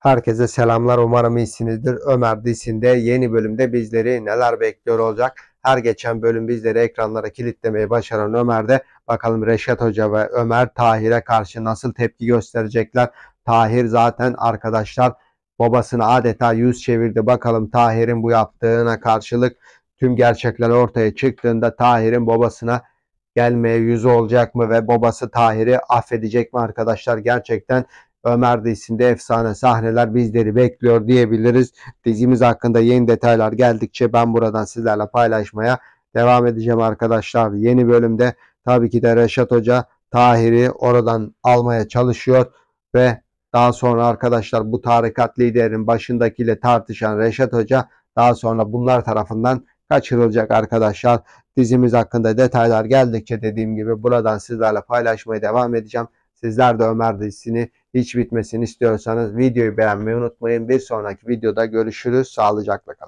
Herkese selamlar. Umarım iyisinizdir. Ömer dizisinde yeni bölümde bizleri neler bekliyor olacak? Her geçen bölüm bizleri ekranlara kilitlemeyi başaran Ömer'de bakalım Reşat Hoca ve Ömer Tahir'e karşı nasıl tepki gösterecekler? Tahir zaten arkadaşlar babasını adeta yüz çevirdi. Bakalım Tahir'in bu yaptığına karşılık tüm gerçekler ortaya çıktığında Tahir'in babasına gelmeye yüzü olacak mı ve babası Tahir'i affedecek mi arkadaşlar? Gerçekten Ömer dizisinde efsane sahneler bizleri bekliyor diyebiliriz. Dizimiz hakkında yeni detaylar geldikçe ben buradan sizlerle paylaşmaya devam edeceğim arkadaşlar. Yeni bölümde tabii ki de Reşat Hoca Tahir'i oradan almaya çalışıyor ve daha sonra arkadaşlar bu tarikat liderinin başındakiyle tartışan Reşat Hoca daha sonra bunlar tarafından kaçırılacak arkadaşlar. Dizimiz hakkında detaylar geldikçe dediğim gibi buradan sizlerle paylaşmaya devam edeceğim. Sizler de Ömer dizisini hiç bitmesini istiyorsanız videoyu beğenmeyi unutmayın. Bir sonraki videoda görüşürüz. Sağlıcakla kalın.